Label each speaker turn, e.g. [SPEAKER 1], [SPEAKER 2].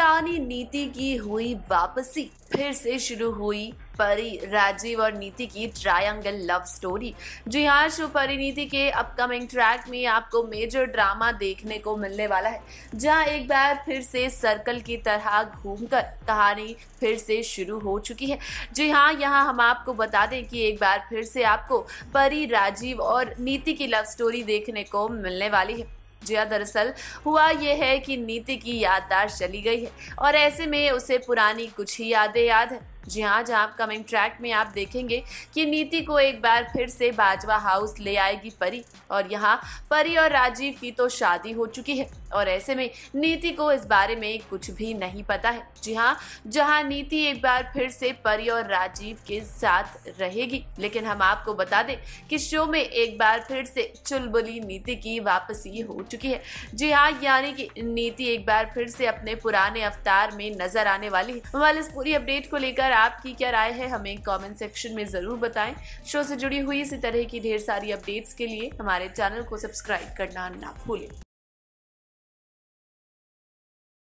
[SPEAKER 1] पुरानी नीति की हुई वापसी फिर से शुरू हुई परी राजीव और नीति की ट्रायंगल लव स्टोरी जी हाँ शो परिनीति के अपकमिंग ट्रैक में आपको मेजर ड्रामा देखने को मिलने वाला है जहाँ एक बार फिर से सर्कल की तरह घूमकर कहानी फिर से शुरू हो चुकी है जी हाँ यहाँ हम आपको बता दें कि एक बार फिर से आपको परी राजीव और नीति की लव स्टोरी देखने को मिलने वाली है जी दरअसल हुआ यह है कि नीति की याददाश्त चली गई है और ऐसे में उसे पुरानी कुछ ही यादें याद है जी हाँ जहाँ कमिंग ट्रैक में आप देखेंगे कि नीति को एक बार फिर से बाजवा हाउस ले आएगी परी और यहाँ परी और राजीव की तो शादी हो चुकी है और ऐसे में नीति को इस बारे में कुछ भी नहीं पता है जी हाँ जहाँ नीति एक बार फिर से परी और राजीव के साथ रहेगी लेकिन हम आपको बता दें कि शो में एक बार फिर से चुलबुली नीति की वापसी हो चुकी है जी हाँ यानी कि नीति एक बार फिर से अपने पुराने अवतार में नजर आने वाली है वाल इस पूरी अपडेट को लेकर आपकी क्या राय है हमें कॉमेंट सेक्शन में ज़रूर बताएं शो से जुड़ी हुई इसी तरह की ढेर सारी अपडेट्स के लिए हमारे चैनल को सब्सक्राइब करना ना भूलें